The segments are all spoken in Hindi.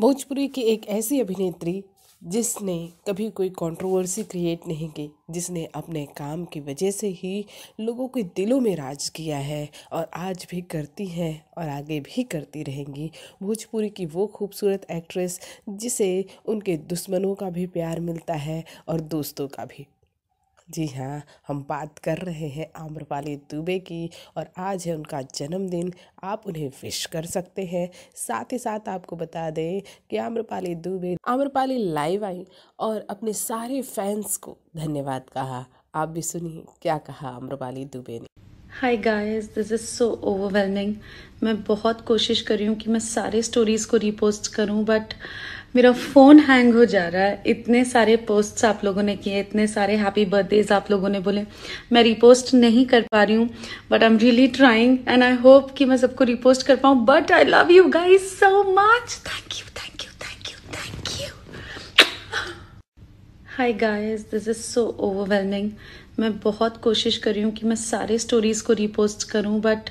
भोजपुरी की एक ऐसी अभिनेत्री जिसने कभी कोई कंट्रोवर्सी क्रिएट नहीं की जिसने अपने काम की वजह से ही लोगों के दिलों में राज किया है और आज भी करती हैं और आगे भी करती रहेंगी भोजपुरी की वो खूबसूरत एक्ट्रेस जिसे उनके दुश्मनों का भी प्यार मिलता है और दोस्तों का भी जी हाँ हम बात कर रहे हैं आम्रपाली दुबे की और आज है उनका जन्मदिन आप उन्हें विश कर सकते हैं साथ ही साथ आपको बता दें कि आम्रपाली दुबे आम्रपाली लाइव आई और अपने सारे फैंस को धन्यवाद कहा आप भी सुनिए क्या कहा आम्रपाली दुबे ने hi guys this is so overwhelming मैं बहुत कोशिश कर रही हूँ कि मैं सारे स्टोरीज़ को रीपोस्ट करूँ बट मेरा फ़ोन हैंग हो जा रहा है इतने सारे पोस्ट्स आप लोगों ने किए इतने सारे हैप्पी बर्थडेज आप लोगों ने बोले मैं रिपोस्ट नहीं कर पा रही हूँ but I am really trying and I hope कि मैं सबको रिपोस्ट कर पाऊँ but I love you guys so much hi guys this is so overwhelming मैं बहुत कोशिश कर रही हूँ कि मैं सारे स्टोरीज़ को रीपोस्ट करूँ बट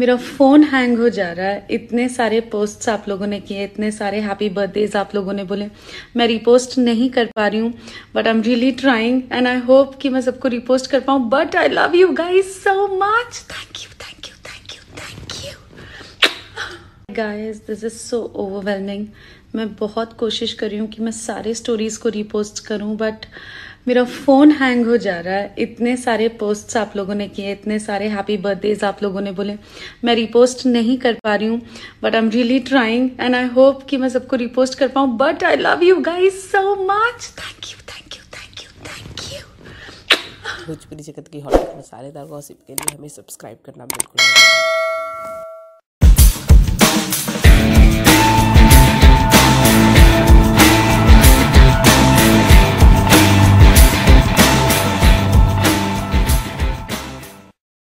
मेरा फ़ोन हैंग हो जा रहा है इतने सारे पोस्ट्स आप लोगों ने किए इतने सारे हैप्पी बर्थडेज आप लोगों ने बोले मैं रिपोस्ट नहीं कर पा रही हूँ but I am really trying and I hope कि मैं सबको रिपोस्ट कर पाऊँ but I love you guys so much thank you guys this is so overwhelming मैं बहुत कोशिश कर रही हूँ कि मैं सारे स्टोरीज़ को रीपोस्ट करूँ बट मेरा फ़ोन हैंग हो जा रहा है इतने सारे पोस्ट्स आप लोगों ने किए इतने सारे हैप्पी बर्थडेज आप लोगों ने बोले मैं रिपोस्ट नहीं कर पा रही हूँ but I am really trying and I hope कि मैं सबको रिपोस्ट कर पाऊँ but I love you guys so much thank you thank you thank you thank you Bhojpuri जगत की हॉटलाइन मसालेदार गॉसिप के लिए हमें सब्सक्राइब करना बिल्कुल